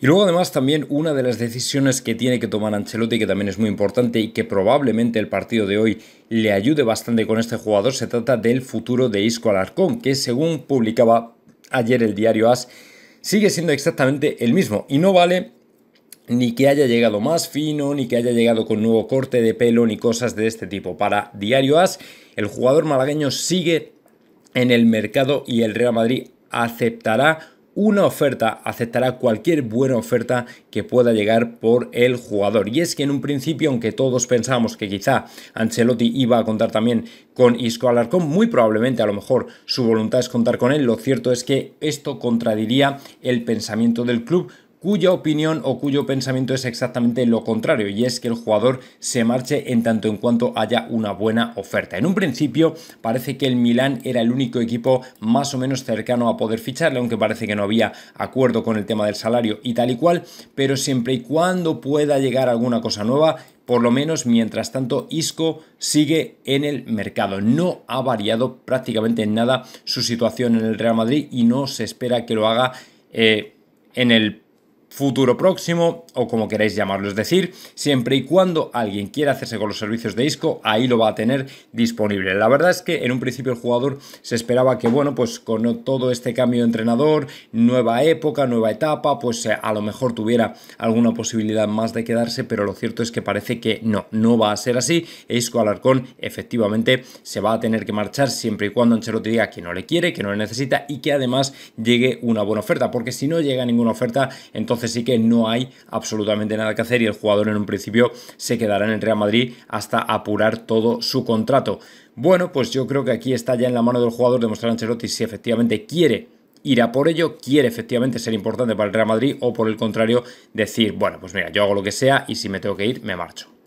Y luego además también una de las decisiones que tiene que tomar Ancelotti, que también es muy importante y que probablemente el partido de hoy le ayude bastante con este jugador, se trata del futuro de Isco Alarcón, que según publicaba ayer el diario AS, sigue siendo exactamente el mismo y no vale ni que haya llegado más fino, ni que haya llegado con nuevo corte de pelo, ni cosas de este tipo. Para Diario As, el jugador malagueño sigue en el mercado y el Real Madrid aceptará una oferta aceptará cualquier buena oferta que pueda llegar por el jugador. Y es que en un principio, aunque todos pensamos que quizá Ancelotti iba a contar también con Isco Alarcón, muy probablemente a lo mejor su voluntad es contar con él, lo cierto es que esto contradiría el pensamiento del club cuya opinión o cuyo pensamiento es exactamente lo contrario, y es que el jugador se marche en tanto en cuanto haya una buena oferta. En un principio parece que el Milán era el único equipo más o menos cercano a poder ficharle, aunque parece que no había acuerdo con el tema del salario y tal y cual, pero siempre y cuando pueda llegar alguna cosa nueva, por lo menos mientras tanto Isco sigue en el mercado. No ha variado prácticamente en nada su situación en el Real Madrid y no se espera que lo haga eh, en el futuro próximo o como queráis llamarlo, es decir, siempre y cuando alguien quiera hacerse con los servicios de Isco, ahí lo va a tener disponible. La verdad es que en un principio el jugador se esperaba que, bueno, pues con todo este cambio de entrenador, nueva época, nueva etapa, pues eh, a lo mejor tuviera alguna posibilidad más de quedarse, pero lo cierto es que parece que no, no va a ser así. Isco Alarcón efectivamente se va a tener que marchar siempre y cuando te diga que no le quiere, que no le necesita y que además llegue una buena oferta, porque si no llega ninguna oferta, entonces entonces sí que no hay absolutamente nada que hacer y el jugador en un principio se quedará en el Real Madrid hasta apurar todo su contrato. Bueno, pues yo creo que aquí está ya en la mano del jugador demostrar a Ancelotti si efectivamente quiere ir a por ello, quiere efectivamente ser importante para el Real Madrid o por el contrario decir, bueno, pues mira, yo hago lo que sea y si me tengo que ir, me marcho.